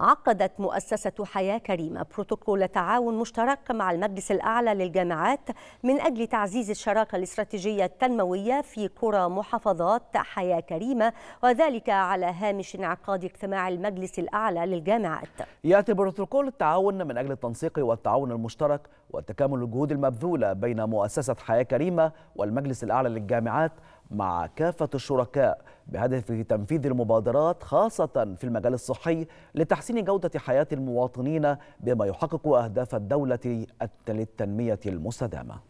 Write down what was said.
عقدت مؤسسة حياة كريمة بروتوكول تعاون مشترك مع المجلس الأعلى للجامعات من أجل تعزيز الشراكة الاستراتيجية التنموية في قرى محافظات حياة كريمة وذلك على هامش انعقاد اجتماع المجلس الأعلى للجامعات يأتي بروتوكول التعاون من أجل التنسيق والتعاون المشترك وتكامل الجهود المبذولة بين مؤسسة حياة كريمة والمجلس الأعلى للجامعات مع كافة الشركاء بهدف تنفيذ المبادرات خاصة في المجال الصحي لتحسين جودة حياة المواطنين بما يحقق أهداف الدولة للتنمية المستدامة